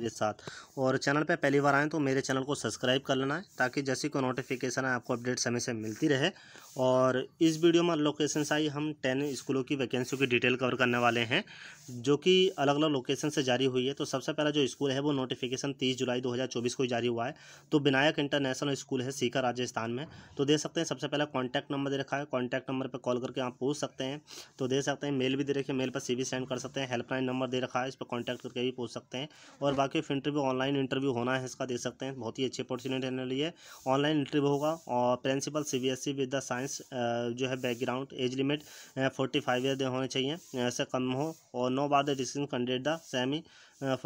मेरे साथ और चैनल पे पहली बार आएँ तो मेरे चैनल को सब्सक्राइब कर लेना है ताकि जैसे कोई नोटिफिकेशन है आपको अपडेट समय से मिलती रहे और इस वीडियो में लोकेशन से आई हम टेन स्कूलों की वैकेंसी की डिटेल कवर करने वाले हैं जो कि अलग अलग लोकेशन से जारी हुई है तो सबसे पहला जो स्कूल है वो नोटिफिकेशन तीस जुलाई दो को जारी हुआ है तो विनायक इंटरनेशनल स्कूल है सीकर राजस्थान में तो दे सकते हैं सबसे पहला कॉन्टैक्ट नंबर दे रखा है कॉन्टैक्ट नंबर पर कॉल करके आप पूछ सकते हैं तो दे सकते हैं मेल भी दे रखे मेल पर सी सेंड कर सकते हैं हेल्पलाइन नंबर दे रखा है इस पर कॉन्टैक्ट करके भी पूछ सकते हैं और बाकी वाकिफ इंटरव्यू ऑनलाइन इंटरव्यू होना है इसका दे सकते हैं बहुत ही अच्छी अपॉर्चुनिटी रहने लिए ऑनलाइन इंटरव्यू होगा और principal C B S E with the science जो है background age limit forty five year होने चाहिए ऐसे कम हो और no bar the candidate the semi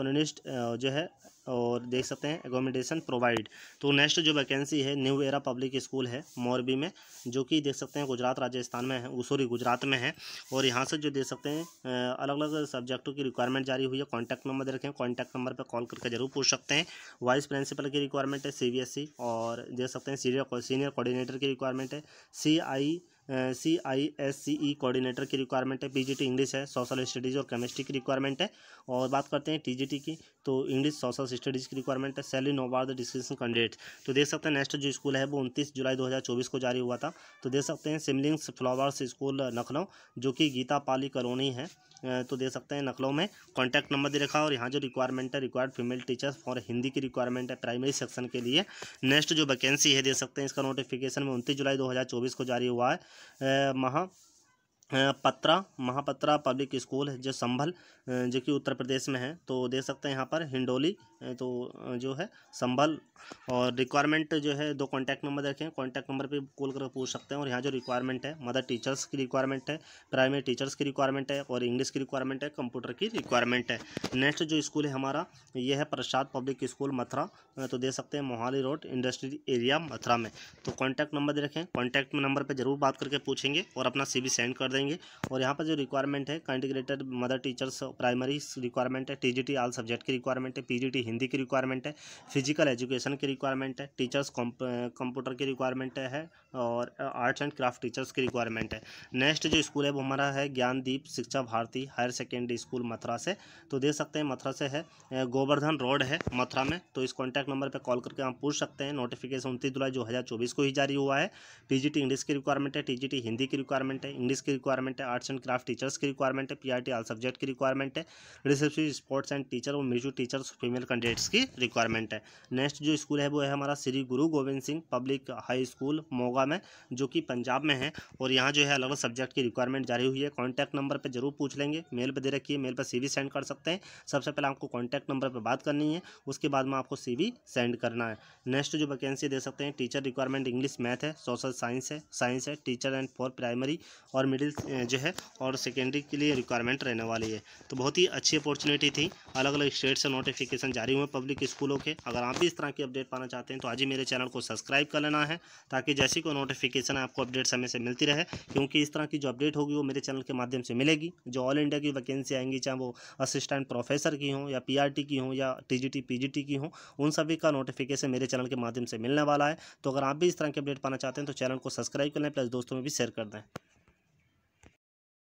furnished जो है और देख सकते हैं एकोमोडेशन प्रोवाइड तो नेक्स्ट जो वैकेंसी है न्यू एरा पब्लिक स्कूल है मोरबी में जो कि देख सकते हैं गुजरात राजस्थान में है सॉरी गुजरात में है और यहाँ से जो देख सकते हैं अलग अलग सब्जेक्टों की रिक्वायरमेंट जारी हुई है कॉन्टैक्ट नंबर रखें कॉन्टैक्ट नंबर पर कॉल करके जरूर पूछ सकते हैं वाइस प्रिंसिपल की रिक्वायरमेंट है सी e और देख सकते हैं सीनियर सीनियर कोऑर्डिनेटर की रिक्वायरमेंट है C I C I S C E coordinator की रिक्वायरमेंट है पीजीटी इंग्लिश है सोशल स्टडीज़ और केमिस्ट्री की रिक्वायरमेंट है और बात करते हैं टीजीटी की तो इंग्लिश सोशल स्टडीज़ की रिक्वायरमेंट है salary no bar the description candidate तो देख सकते हैं नेक्स्ट जो स्कूल है वो उनतीस जुलाई दो को जारी हुआ था तो देख सकते हैं सिमलिंग्स फ्लावर्स स्कूल लखनऊ जो कि गीता पाली कॉलोनी है तो दे सकते हैं नखलों में कॉन्टैक्ट नंबर दे रखा है और यहाँ जो रिक्वायरमेंट है required female teachers for Hindi की रिक्वायरमेंट है प्राइमरी सेक्शन के लिए नेक्स्ट जो वैकेंसी है दे सकते हैं इसका नोटिफिकेशन में उनतीस जुलाई 2024 को जारी हुआ है महा पत्रा महापत्रा पब्लिक स्कूल जो संभल जो कि उत्तर प्रदेश में है तो देख सकते हैं यहाँ पर हिंडोली तो जो है संभल और रिक्वायरमेंट जो है दो कॉन्टैक्ट नंबर देखें कॉन्टैक्ट नंबर पे कॉल करके पूछ सकते हैं और यहाँ जो रिक्वायरमेंट है मदर टीचर्स की रिक्वायरमेंट है प्राइमरी टीचर्स की रिक्वायरमेंट है और इंग्लिश की रिक्वायरमेंट है कंप्यूटर की रिक्वायरमेंट है नेक्स्ट जो स्कूल है हमारा ये है प्रसाद पब्लिक स्कूल मथुरा तो देख सकते हैं Mohali road industry area Mathura में तो कॉन्टैक्ट नंबर दे रखें कॉन्टैक्ट नंबर पर जरूर बात करके पूछेंगे और अपना सी सेंड कर देंगे और यहाँ पर जो रिक्वायरमेंट है कंटिग्रेटेड मदर टीचर्स प्राइमरी रिक्वायरमेंट है टीजीटी ऑल सब्जेक्ट की रिक्वायरमेंट है पीजीटी हिंदी की रिक्वायरमेंट है फिजिकल एजुकेशन की रिक्वायरमेंट है टीचर्स कंप्यूटर की रिक्वायरमेंट है और आर्ट्स एंड क्राफ्ट टीचर्स की रिक्वायरमेंट है नेक्स्ट जो स्कूल है वो हमारा है Gyandeep Shiksha Bharati higher secondary school Mathura से तो देख सकते हैं मथुरा से है गोवर्धन रोड है मथुरा में तो इस कॉन्टैक्ट नंबर पर कॉल करके आप पूछ सकते हैं नोटिफिकेशन उनतीस जुलाई दो को ही जारी हुआ है पीजीटी इंग्लिश की रिक्वायरमेंट है टीजीटी हिंदी की रिक्वायरमेंट है इंग्लिश की रिक्वायरमेंट है आर्ट्स एंड क्राफ्ट टीचर्स की रिक्वायरमेंट है पीआरटी आल सब्जेक्ट की रिक्वायरमेंट है रिसेप्शन स्पोर्ट्स एंड टीचर और म्यूजिक टीचर्स फीमेल कैंडिडेट्स की रिक्वायरमेंट है नेक्स्ट जो स्कूल है वो है हमारा Shri Guru Gobind Singh public high school Moga में जो कि पंजाब में है और यहाँ जो है अलग अलग सब्जेक्ट की रिक्वायरमेंट जारी हुई है कॉन्टैक्ट नंबर पर जरूर पूछ लेंगे मेल पर दे रखिए मेल पर सी सेंड कर सकते हैं सबसे पहले आपको कॉन्टैक्ट नंबर पर बात करनी है उसके बाद में आपको सी सेंड करना है नेक्स्ट जो वैकेंसी दे सकते हैं टीचर रिक्वायरमेंट इंग्लिश मैथ है सोशल साइंस है साइंस है टीचर एंड फॉर प्राइमरी और मिडिल जो है और सेकेंडरी के लिए रिक्वायरमेंट रहने वाली है तो बहुत ही अच्छी अपॉर्चुनिटी थी अलग अलग स्टेट से नोटिफिकेशन जारी हुए पब्लिक स्कूलों के अगर आप भी इस तरह की अपडेट पाना चाहते हैं तो आज ही मेरे चैनल को सब्सक्राइब कर लेना है ताकि जैसी कोई नोटिफिकेशन आपको अपडेट समय से मिलती रहे क्योंकि इस तरह की जो अपडेट होगी वो मेरे चैनल के माध्यम से मिलेगी जो ऑल इंडिया की वैकेंसी आएंगी चाहे वो असिस्टेंट प्रोफेसर की हों या पी की हों या टी जी की हों उन सभी का नोटिफिकेशन मेरे चैनल के माध्यम से मिलने वाला है तो अगर आप भी इस तरह की अपडेट पाना चाहते हैं तो चैनल को सब्सक्राइब कर लें प्लस दोस्तों में भी शेयर कर दें